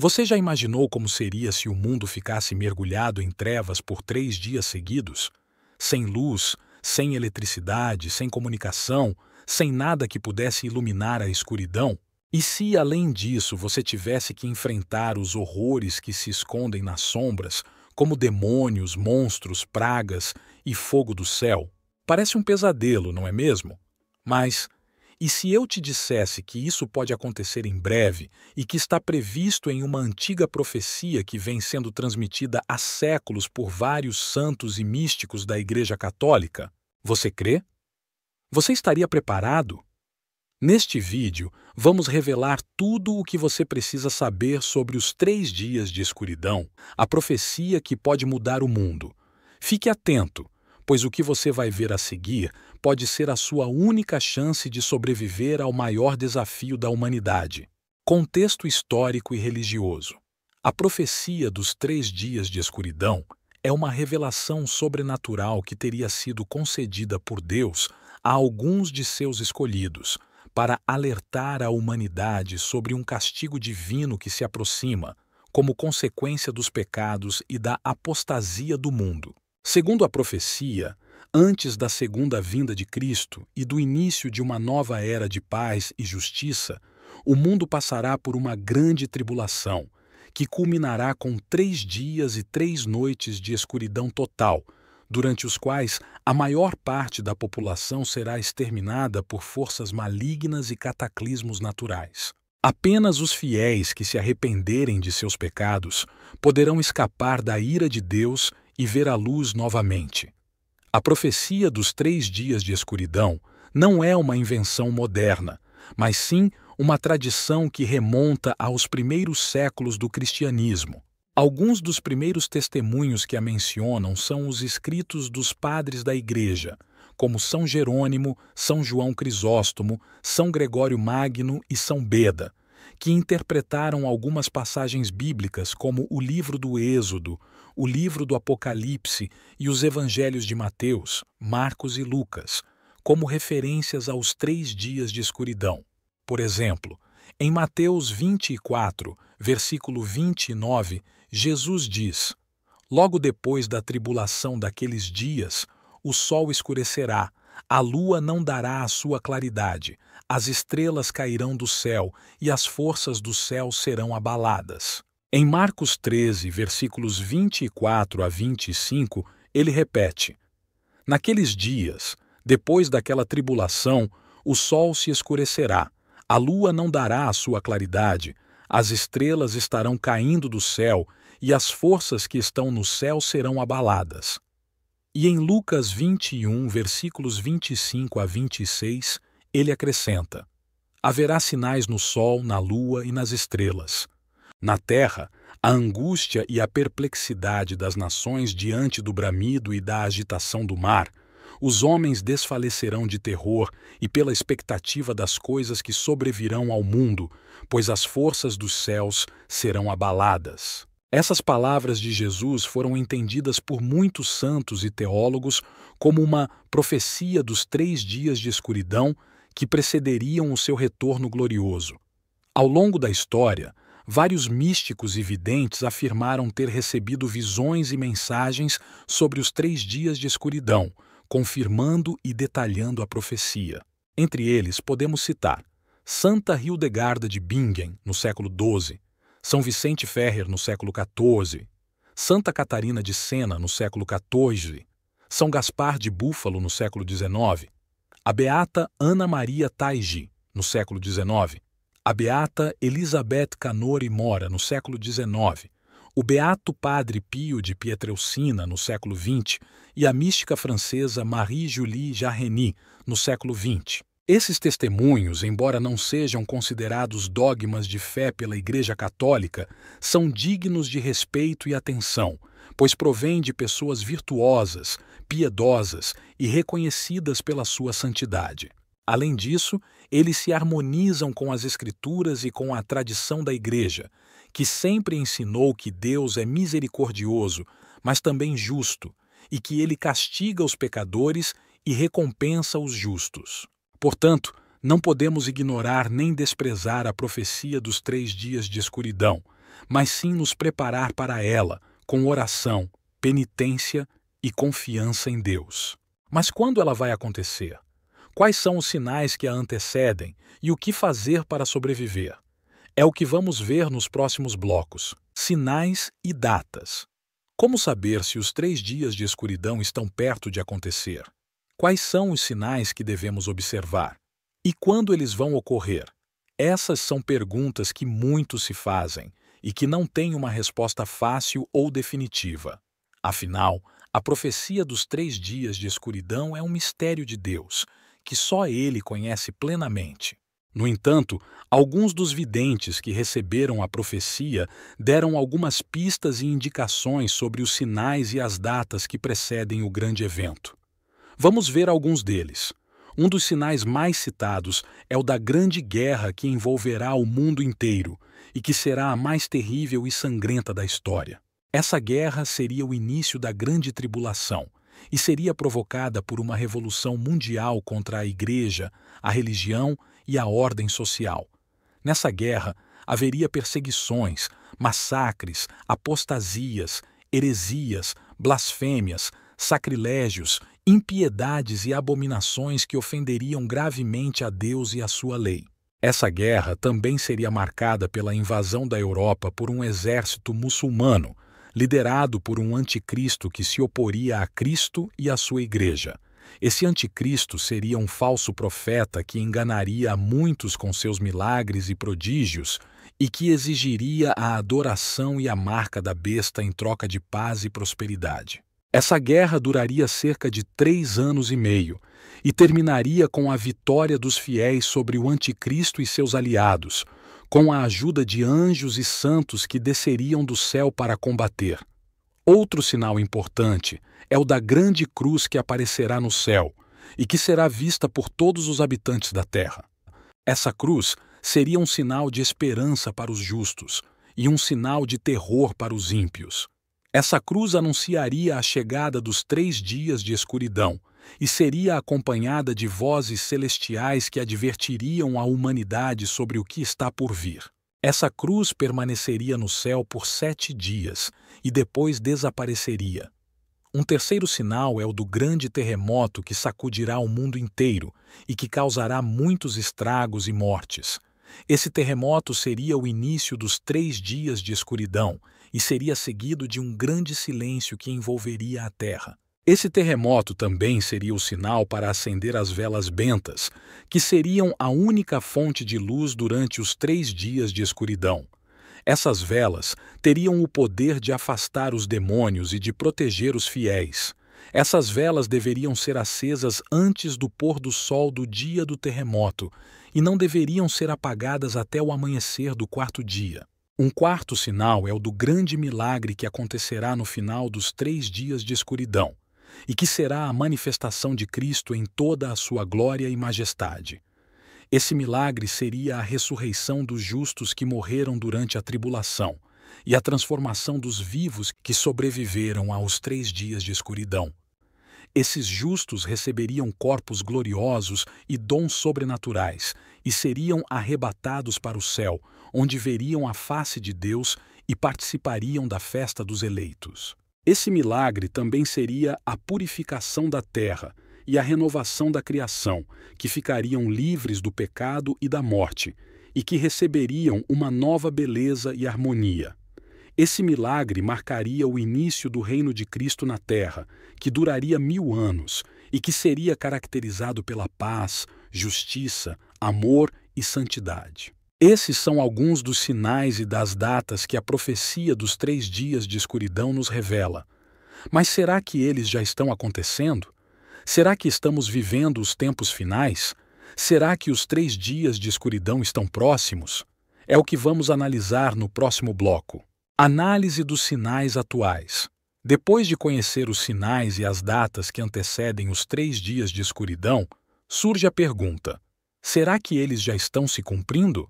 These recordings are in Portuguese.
Você já imaginou como seria se o mundo ficasse mergulhado em trevas por três dias seguidos? Sem luz, sem eletricidade, sem comunicação, sem nada que pudesse iluminar a escuridão? E se, além disso, você tivesse que enfrentar os horrores que se escondem nas sombras, como demônios, monstros, pragas e fogo do céu? Parece um pesadelo, não é mesmo? Mas, e se eu te dissesse que isso pode acontecer em breve e que está previsto em uma antiga profecia que vem sendo transmitida há séculos por vários santos e místicos da Igreja Católica, você crê? Você estaria preparado? Neste vídeo, vamos revelar tudo o que você precisa saber sobre os três dias de escuridão, a profecia que pode mudar o mundo. Fique atento, pois o que você vai ver a seguir pode ser a sua única chance de sobreviver ao maior desafio da humanidade. Contexto histórico e religioso. A profecia dos três dias de escuridão é uma revelação sobrenatural que teria sido concedida por Deus a alguns de seus escolhidos para alertar a humanidade sobre um castigo divino que se aproxima, como consequência dos pecados e da apostasia do mundo. Segundo a profecia, Antes da segunda vinda de Cristo e do início de uma nova era de paz e justiça, o mundo passará por uma grande tribulação, que culminará com três dias e três noites de escuridão total, durante os quais a maior parte da população será exterminada por forças malignas e cataclismos naturais. Apenas os fiéis que se arrependerem de seus pecados poderão escapar da ira de Deus e ver a luz novamente. A profecia dos três dias de escuridão não é uma invenção moderna, mas sim uma tradição que remonta aos primeiros séculos do cristianismo. Alguns dos primeiros testemunhos que a mencionam são os escritos dos padres da Igreja, como São Jerônimo, São João Crisóstomo, São Gregório Magno e São Beda, que interpretaram algumas passagens bíblicas, como o livro do Êxodo, o livro do Apocalipse e os evangelhos de Mateus, Marcos e Lucas, como referências aos três dias de escuridão. Por exemplo, em Mateus 24, versículo 29, Jesus diz: Logo depois da tribulação daqueles dias, o sol escurecerá, a lua não dará a sua claridade, as estrelas cairão do céu e as forças do céu serão abaladas. Em Marcos 13, versículos 24 a 25, ele repete: Naqueles dias, depois daquela tribulação, o sol se escurecerá, a lua não dará a sua claridade, as estrelas estarão caindo do céu e as forças que estão no céu serão abaladas. E em Lucas 21, versículos 25 a 26, ele acrescenta: Haverá sinais no sol, na lua e nas estrelas. Na terra, a angústia e a perplexidade das nações diante do bramido e da agitação do mar, os homens desfalecerão de terror e pela expectativa das coisas que sobrevirão ao mundo, pois as forças dos céus serão abaladas. Essas palavras de Jesus foram entendidas por muitos santos e teólogos como uma profecia dos três dias de escuridão que precederiam o seu retorno glorioso. Ao longo da história, Vários místicos e videntes afirmaram ter recebido visões e mensagens sobre os três dias de escuridão, confirmando e detalhando a profecia. Entre eles, podemos citar Santa Hildegarda de Bingen, no século XII, São Vicente Ferrer, no século XIV, Santa Catarina de Sena, no século XIV, São Gaspar de Búfalo, no século XIX, a Beata Ana Maria Taigi, no século XIX, a beata Elizabeth Canori Mora, no século XIX, o beato padre Pio de Pietrelcina, no século XX, e a mística francesa Marie-Julie Jarreny, no século XX. Esses testemunhos, embora não sejam considerados dogmas de fé pela Igreja Católica, são dignos de respeito e atenção, pois provém de pessoas virtuosas, piedosas e reconhecidas pela sua santidade. Além disso, eles se harmonizam com as Escrituras e com a tradição da Igreja, que sempre ensinou que Deus é misericordioso, mas também justo, e que ele castiga os pecadores e recompensa os justos. Portanto, não podemos ignorar nem desprezar a profecia dos três dias de escuridão, mas sim nos preparar para ela, com oração, penitência e confiança em Deus. Mas quando ela vai acontecer? Quais são os sinais que a antecedem e o que fazer para sobreviver? É o que vamos ver nos próximos blocos: sinais e datas. Como saber se os três dias de escuridão estão perto de acontecer? Quais são os sinais que devemos observar? E quando eles vão ocorrer? Essas são perguntas que muitos se fazem e que não têm uma resposta fácil ou definitiva. Afinal, a profecia dos três dias de escuridão é um mistério de Deus que só ele conhece plenamente. No entanto, alguns dos videntes que receberam a profecia deram algumas pistas e indicações sobre os sinais e as datas que precedem o grande evento. Vamos ver alguns deles. Um dos sinais mais citados é o da grande guerra que envolverá o mundo inteiro e que será a mais terrível e sangrenta da história. Essa guerra seria o início da grande tribulação, e seria provocada por uma revolução mundial contra a igreja, a religião e a ordem social. Nessa guerra, haveria perseguições, massacres, apostasias, heresias, blasfêmias, sacrilégios, impiedades e abominações que ofenderiam gravemente a Deus e a sua lei. Essa guerra também seria marcada pela invasão da Europa por um exército muçulmano, liderado por um anticristo que se oporia a Cristo e à sua igreja. Esse anticristo seria um falso profeta que enganaria a muitos com seus milagres e prodígios e que exigiria a adoração e a marca da besta em troca de paz e prosperidade. Essa guerra duraria cerca de três anos e meio e terminaria com a vitória dos fiéis sobre o anticristo e seus aliados – com a ajuda de anjos e santos que desceriam do céu para combater. Outro sinal importante é o da grande cruz que aparecerá no céu e que será vista por todos os habitantes da terra. Essa cruz seria um sinal de esperança para os justos e um sinal de terror para os ímpios. Essa cruz anunciaria a chegada dos três dias de escuridão, e seria acompanhada de vozes celestiais que advertiriam a humanidade sobre o que está por vir. Essa cruz permaneceria no céu por sete dias e depois desapareceria. Um terceiro sinal é o do grande terremoto que sacudirá o mundo inteiro e que causará muitos estragos e mortes. Esse terremoto seria o início dos três dias de escuridão e seria seguido de um grande silêncio que envolveria a terra. Esse terremoto também seria o sinal para acender as velas bentas, que seriam a única fonte de luz durante os três dias de escuridão. Essas velas teriam o poder de afastar os demônios e de proteger os fiéis. Essas velas deveriam ser acesas antes do pôr do sol do dia do terremoto e não deveriam ser apagadas até o amanhecer do quarto dia. Um quarto sinal é o do grande milagre que acontecerá no final dos três dias de escuridão e que será a manifestação de Cristo em toda a sua glória e majestade. Esse milagre seria a ressurreição dos justos que morreram durante a tribulação e a transformação dos vivos que sobreviveram aos três dias de escuridão. Esses justos receberiam corpos gloriosos e dons sobrenaturais e seriam arrebatados para o céu, onde veriam a face de Deus e participariam da festa dos eleitos. Esse milagre também seria a purificação da terra e a renovação da criação, que ficariam livres do pecado e da morte, e que receberiam uma nova beleza e harmonia. Esse milagre marcaria o início do reino de Cristo na terra, que duraria mil anos e que seria caracterizado pela paz, justiça, amor e santidade. Esses são alguns dos sinais e das datas que a profecia dos três dias de escuridão nos revela. Mas será que eles já estão acontecendo? Será que estamos vivendo os tempos finais? Será que os três dias de escuridão estão próximos? É o que vamos analisar no próximo bloco. Análise dos sinais atuais. Depois de conhecer os sinais e as datas que antecedem os três dias de escuridão, surge a pergunta: será que eles já estão se cumprindo?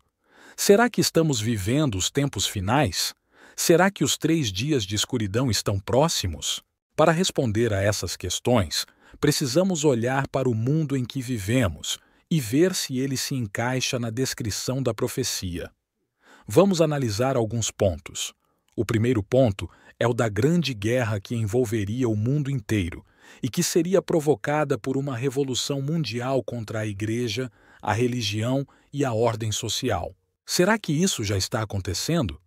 Será que estamos vivendo os tempos finais? Será que os três dias de escuridão estão próximos? Para responder a essas questões, precisamos olhar para o mundo em que vivemos e ver se ele se encaixa na descrição da profecia. Vamos analisar alguns pontos. O primeiro ponto é o da grande guerra que envolveria o mundo inteiro e que seria provocada por uma revolução mundial contra a igreja, a religião e a ordem social. Será que isso já está acontecendo?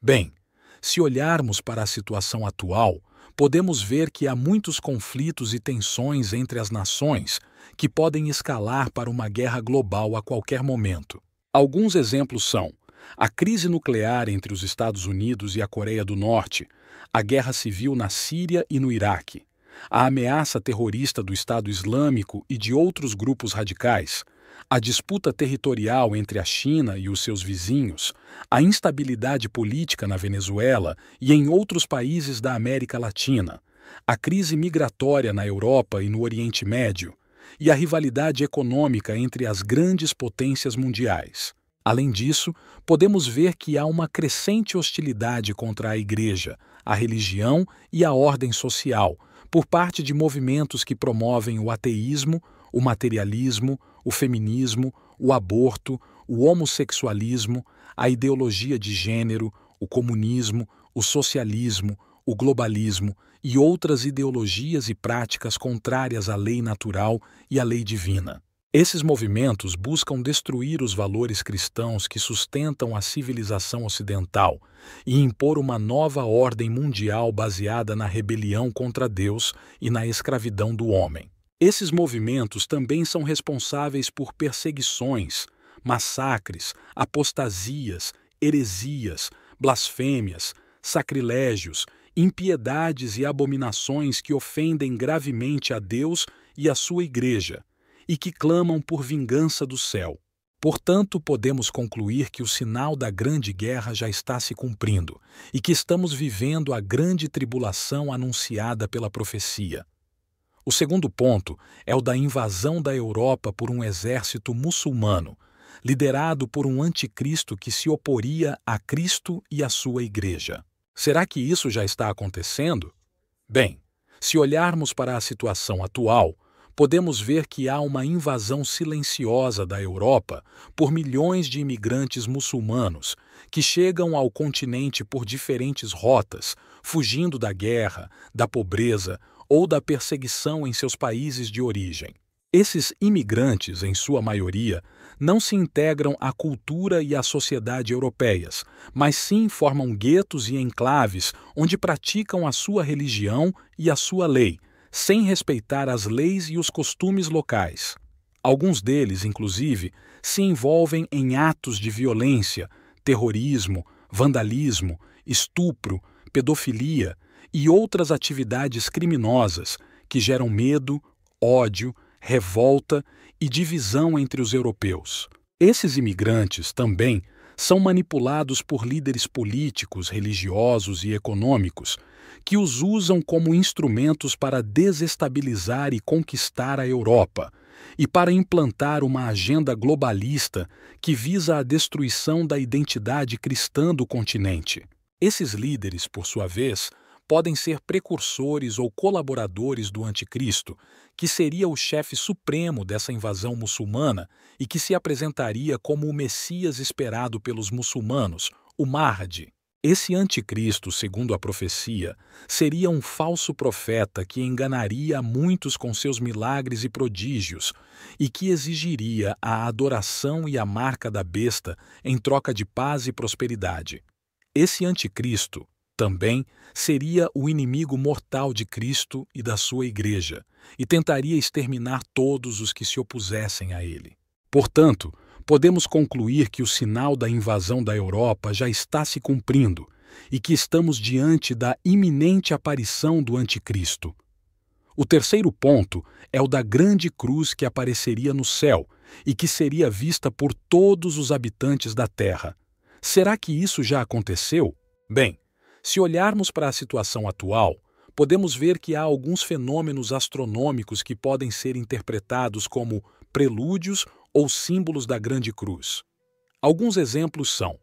Bem, se olharmos para a situação atual, podemos ver que há muitos conflitos e tensões entre as nações que podem escalar para uma guerra global a qualquer momento. Alguns exemplos são a crise nuclear entre os Estados Unidos e a Coreia do Norte, a guerra civil na Síria e no Iraque, a ameaça terrorista do Estado Islâmico e de outros grupos radicais, a disputa territorial entre a China e os seus vizinhos, a instabilidade política na Venezuela e em outros países da América Latina, a crise migratória na Europa e no Oriente Médio, e a rivalidade econômica entre as grandes potências mundiais. Além disso, podemos ver que há uma crescente hostilidade contra a Igreja, a religião e a ordem social, por parte de movimentos que promovem o ateísmo, o materialismo, o feminismo, o aborto, o homossexualismo, a ideologia de gênero, o comunismo, o socialismo, o globalismo e outras ideologias e práticas contrárias à lei natural e à lei divina. Esses movimentos buscam destruir os valores cristãos que sustentam a civilização ocidental e impor uma nova ordem mundial baseada na rebelião contra Deus e na escravidão do homem. Esses movimentos também são responsáveis por perseguições, massacres, apostasias, heresias, blasfêmias, sacrilégios, impiedades e abominações que ofendem gravemente a Deus e a sua Igreja, e que clamam por vingança do céu. Portanto, podemos concluir que o sinal da grande guerra já está se cumprindo e que estamos vivendo a grande tribulação anunciada pela profecia. O segundo ponto é o da invasão da Europa por um exército muçulmano, liderado por um anticristo que se oporia a Cristo e à sua igreja. Será que isso já está acontecendo? Bem, se olharmos para a situação atual, podemos ver que há uma invasão silenciosa da Europa por milhões de imigrantes muçulmanos que chegam ao continente por diferentes rotas, fugindo da guerra, da pobreza ou da perseguição em seus países de origem. Esses imigrantes, em sua maioria, não se integram à cultura e à sociedade europeias, mas sim formam guetos e enclaves onde praticam a sua religião e a sua lei, sem respeitar as leis e os costumes locais. Alguns deles, inclusive, se envolvem em atos de violência, terrorismo, vandalismo, estupro, pedofilia, e outras atividades criminosas que geram medo, ódio, revolta e divisão entre os europeus. Esses imigrantes também são manipulados por líderes políticos, religiosos e econômicos que os usam como instrumentos para desestabilizar e conquistar a Europa e para implantar uma agenda globalista que visa a destruição da identidade cristã do continente. Esses líderes, por sua vez, podem ser precursores ou colaboradores do Anticristo, que seria o chefe supremo dessa invasão muçulmana e que se apresentaria como o Messias esperado pelos muçulmanos, o Mahdi. Esse anticristo, segundo a profecia, seria um falso profeta que enganaria a muitos com seus milagres e prodígios e que exigiria a adoração e a marca da besta em troca de paz e prosperidade. Esse anticristo também seria o inimigo mortal de Cristo e da sua Igreja, e tentaria exterminar todos os que se opusessem a ele. Portanto, podemos concluir que o sinal da invasão da Europa já está se cumprindo e que estamos diante da iminente aparição do Anticristo. O terceiro ponto é o da grande cruz que apareceria no céu e que seria vista por todos os habitantes da terra. Será que isso já aconteceu? Bem, se olharmos para a situação atual, podemos ver que há alguns fenômenos astronômicos que podem ser interpretados como prelúdios ou símbolos da Grande Cruz. Alguns exemplos são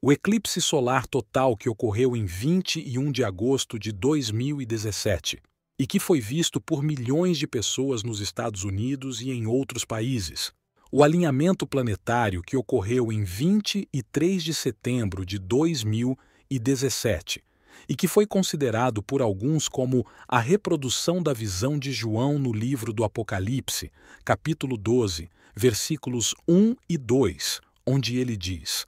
o eclipse solar total que ocorreu em 21 de agosto de 2017 e que foi visto por milhões de pessoas nos Estados Unidos e em outros países. O alinhamento planetário que ocorreu em 23 de setembro de 2017 e que foi considerado por alguns como a reprodução da visão de João no livro do Apocalipse, capítulo 12, versículos 1 e 2, onde ele diz: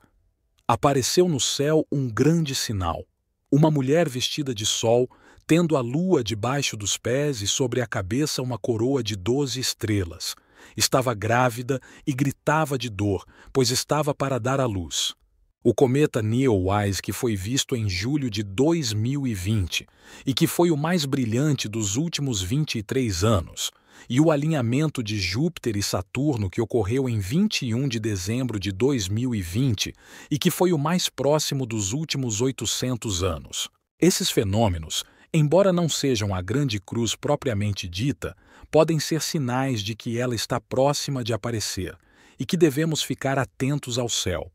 Apareceu no céu um grande sinal, uma mulher vestida de sol, tendo a lua debaixo dos pés e sobre a cabeça uma coroa de doze estrelas. Estava grávida e gritava de dor, pois estava para dar à luz. O cometa Neowise, que foi visto em julho de 2020 e que foi o mais brilhante dos últimos 23 anos, e o alinhamento de Júpiter e Saturno, que ocorreu em 21 de dezembro de 2020 e que foi o mais próximo dos últimos 800 anos. Esses fenômenos, embora não sejam a grande cruz propriamente dita, podem ser sinais de que ela está próxima de aparecer e que devemos ficar atentos ao céu.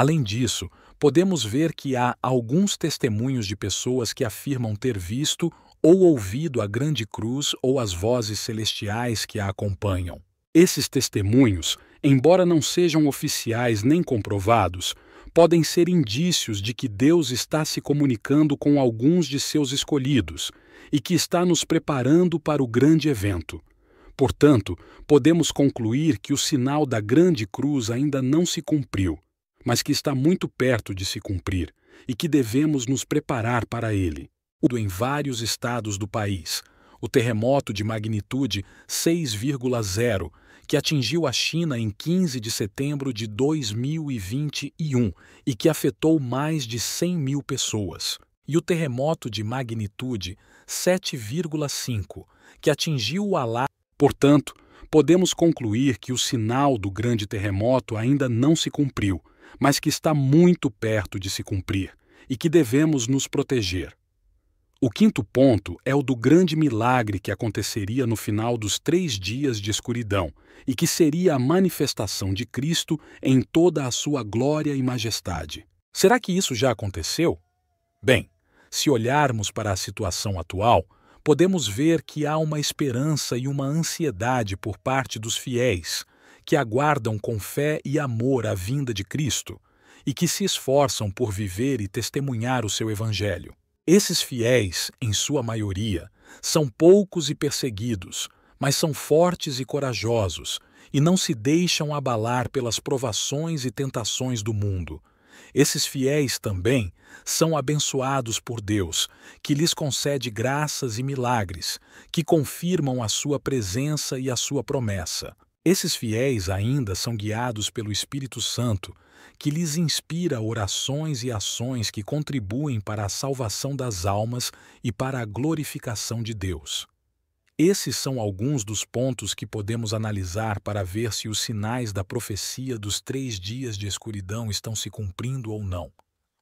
Além disso, podemos ver que há alguns testemunhos de pessoas que afirmam ter visto ou ouvido a grande cruz ou as vozes celestiais que a acompanham. Esses testemunhos, embora não sejam oficiais nem comprovados, podem ser indícios de que Deus está se comunicando com alguns de seus escolhidos e que está nos preparando para o grande evento. Portanto, podemos concluir que o sinal da grande cruz ainda não se cumpriu mas que está muito perto de se cumprir e que devemos nos preparar para ele. Em vários estados do país, o terremoto de magnitude 6,0, que atingiu a China em 15 de setembro de 2021 e que afetou mais de 100 mil pessoas, e o terremoto de magnitude 7,5, que atingiu o Alá. Portanto, podemos concluir que o sinal do grande terremoto ainda não se cumpriu mas que está muito perto de se cumprir e que devemos nos proteger. O quinto ponto é o do grande milagre que aconteceria no final dos três dias de escuridão e que seria a manifestação de Cristo em toda a sua glória e majestade. Será que isso já aconteceu? Bem, se olharmos para a situação atual, podemos ver que há uma esperança e uma ansiedade por parte dos fiéis que aguardam com fé e amor a vinda de Cristo e que se esforçam por viver e testemunhar o seu Evangelho. Esses fiéis, em sua maioria, são poucos e perseguidos, mas são fortes e corajosos e não se deixam abalar pelas provações e tentações do mundo. Esses fiéis também são abençoados por Deus, que lhes concede graças e milagres, que confirmam a sua presença e a sua promessa. Esses fiéis ainda são guiados pelo Espírito Santo, que lhes inspira orações e ações que contribuem para a salvação das almas e para a glorificação de Deus. Esses são alguns dos pontos que podemos analisar para ver se os sinais da profecia dos três dias de escuridão estão se cumprindo ou não.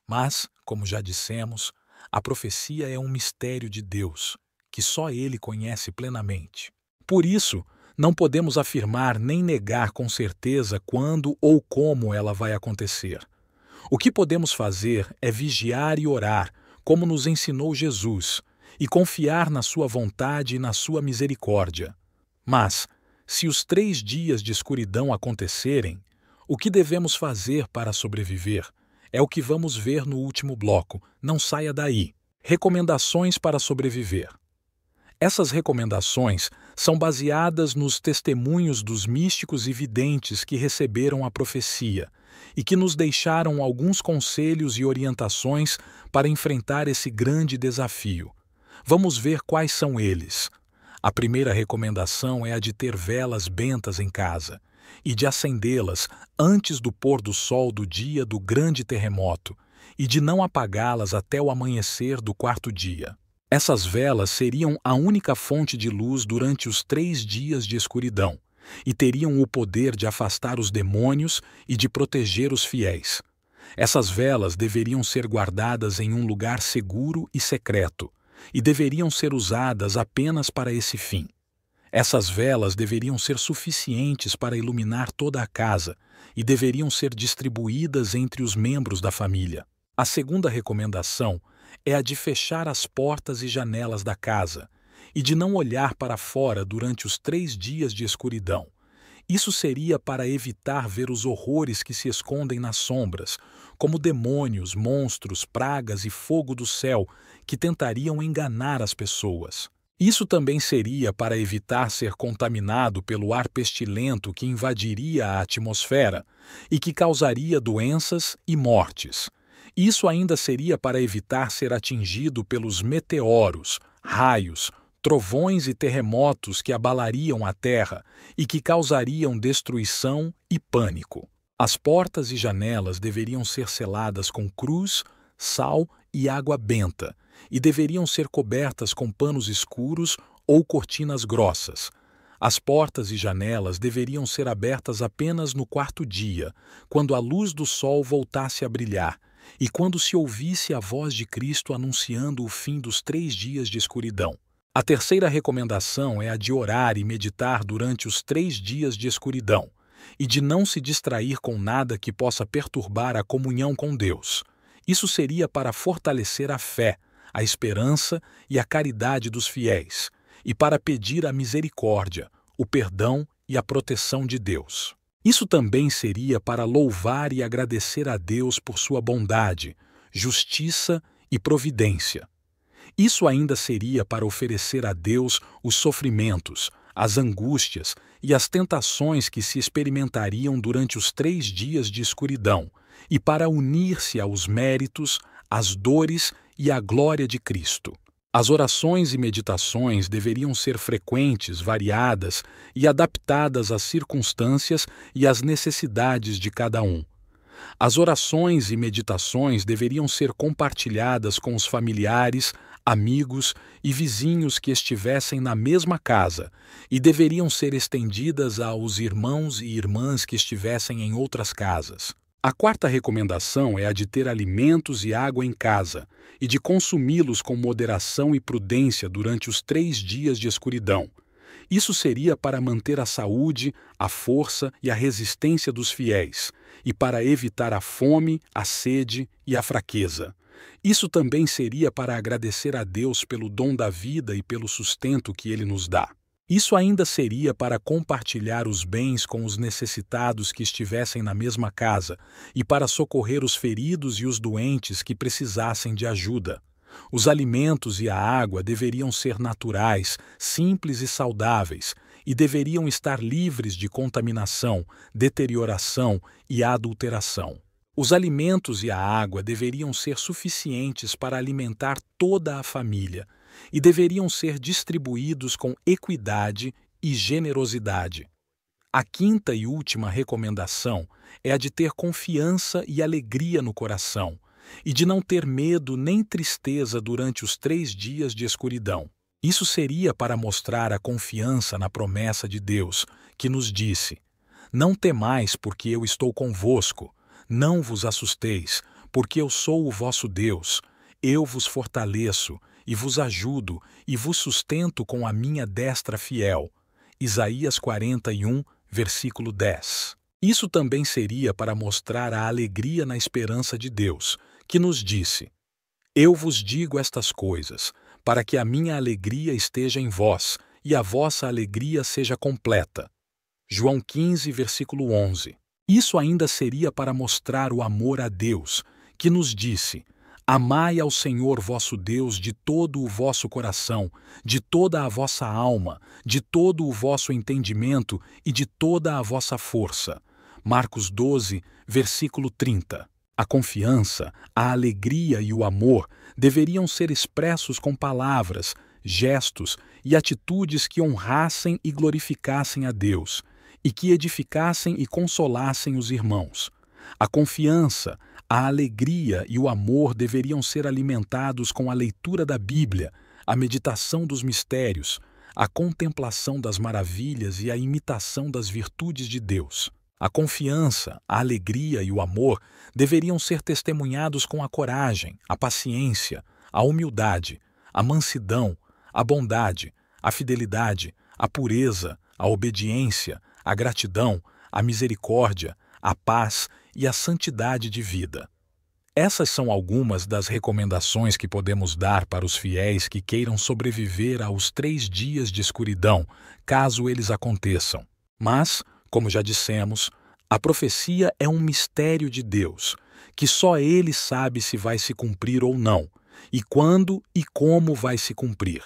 Mas, como já dissemos, a profecia é um mistério de Deus, que só Ele conhece plenamente. Por isso, não podemos afirmar nem negar com certeza quando ou como ela vai acontecer. O que podemos fazer é vigiar e orar, como nos ensinou Jesus, e confiar na Sua vontade e na Sua misericórdia. Mas, se os três dias de escuridão acontecerem, o que devemos fazer para sobreviver? É o que vamos ver no último bloco. Não saia daí. Recomendações para sobreviver. Essas recomendações são baseadas nos testemunhos dos místicos e videntes que receberam a profecia e que nos deixaram alguns conselhos e orientações para enfrentar esse grande desafio. Vamos ver quais são eles. A primeira recomendação é a de ter velas bentas em casa e de acendê-las antes do pôr do sol do dia do grande terremoto e de não apagá-las até o amanhecer do quarto dia. Essas velas seriam a única fonte de luz durante os três dias de escuridão e teriam o poder de afastar os demônios e de proteger os fiéis. Essas velas deveriam ser guardadas em um lugar seguro e secreto e deveriam ser usadas apenas para esse fim. Essas velas deveriam ser suficientes para iluminar toda a casa e deveriam ser distribuídas entre os membros da família. A segunda recomendação é a de fechar as portas e janelas da casa e de não olhar para fora durante os três dias de escuridão. Isso seria para evitar ver os horrores que se escondem nas sombras, como demônios, monstros, pragas e fogo do céu que tentariam enganar as pessoas. Isso também seria para evitar ser contaminado pelo ar pestilento que invadiria a atmosfera e que causaria doenças e mortes. Isso ainda seria para evitar ser atingido pelos meteoros, raios, trovões e terremotos que abalariam a Terra e que causariam destruição e pânico. As portas e janelas deveriam ser seladas com cruz, sal e água benta e deveriam ser cobertas com panos escuros ou cortinas grossas. As portas e janelas deveriam ser abertas apenas no quarto dia, quando a luz do sol voltasse a brilhar, e quando se ouvisse a voz de Cristo anunciando o fim dos três dias de escuridão. A terceira recomendação é a de orar e meditar durante os três dias de escuridão e de não se distrair com nada que possa perturbar a comunhão com Deus. Isso seria para fortalecer a fé, a esperança e a caridade dos fiéis, e para pedir a misericórdia, o perdão e a proteção de Deus. Isso também seria para louvar e agradecer a Deus por sua bondade, justiça e providência. Isso ainda seria para oferecer a Deus os sofrimentos, as angústias e as tentações que se experimentariam durante os três dias de escuridão, e para unir-se aos méritos, às dores e à glória de Cristo. As orações e meditações deveriam ser frequentes, variadas e adaptadas às circunstâncias e às necessidades de cada um. As orações e meditações deveriam ser compartilhadas com os familiares, amigos e vizinhos que estivessem na mesma casa e deveriam ser estendidas aos irmãos e irmãs que estivessem em outras casas. A quarta recomendação é a de ter alimentos e água em casa e de consumi-los com moderação e prudência durante os três dias de escuridão. Isso seria para manter a saúde, a força e a resistência dos fiéis, e para evitar a fome, a sede e a fraqueza. Isso também seria para agradecer a Deus pelo dom da vida e pelo sustento que ele nos dá. Isso ainda seria para compartilhar os bens com os necessitados que estivessem na mesma casa e para socorrer os feridos e os doentes que precisassem de ajuda. Os alimentos e a água deveriam ser naturais, simples e saudáveis, e deveriam estar livres de contaminação, deterioração e adulteração. Os alimentos e a água deveriam ser suficientes para alimentar toda a família, e deveriam ser distribuídos com equidade e generosidade. A quinta e última recomendação é a de ter confiança e alegria no coração, e de não ter medo nem tristeza durante os três dias de escuridão. Isso seria para mostrar a confiança na promessa de Deus, que nos disse: Não temais, porque eu estou convosco, não vos assusteis, porque eu sou o vosso Deus, eu vos fortaleço e vos ajudo, e vos sustento com a minha destra fiel. Isaías 41, versículo 10. Isso também seria para mostrar a alegria na esperança de Deus, que nos disse: Eu vos digo estas coisas, para que a minha alegria esteja em vós e a vossa alegria seja completa. João 15, versículo 11. Isso ainda seria para mostrar o amor a Deus, que nos disse: Amai ao Senhor vosso Deus de todo o vosso coração, de toda a vossa alma, de todo o vosso entendimento e de toda a vossa força. Marcos 12, versículo 30. A confiança, a alegria e o amor deveriam ser expressos com palavras, gestos e atitudes que honrassem e glorificassem a Deus, e que edificassem e consolassem os irmãos. A confiança, a alegria e o amor deveriam ser alimentados com a leitura da Bíblia, a meditação dos mistérios, a contemplação das maravilhas e a imitação das virtudes de Deus. A confiança, a alegria e o amor deveriam ser testemunhados com a coragem, a paciência, a humildade, a mansidão, a bondade, a fidelidade, a pureza, a obediência, a gratidão, a misericórdia, a paz e a santidade de vida. Essas são algumas das recomendações que podemos dar para os fiéis que queiram sobreviver aos três dias de escuridão, caso eles aconteçam. Mas, como já dissemos, a profecia é um mistério de Deus, que só Ele sabe se vai se cumprir ou não, e quando e como vai se cumprir.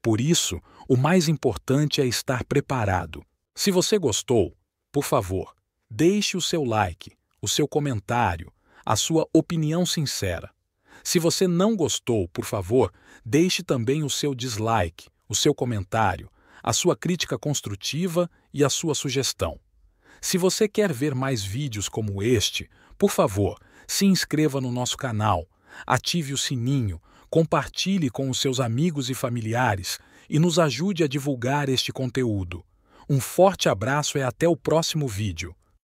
Por isso, o mais importante é estar preparado. Se você gostou, por favor, deixe o seu like o seu comentário, a sua opinião sincera. Se você não gostou, por favor, deixe também o seu dislike, o seu comentário, a sua crítica construtiva e a sua sugestão. Se você quer ver mais vídeos como este, por favor, se inscreva no nosso canal, ative o sininho, compartilhe com os seus amigos e familiares e nos ajude a divulgar este conteúdo. Um forte abraço e até o próximo vídeo.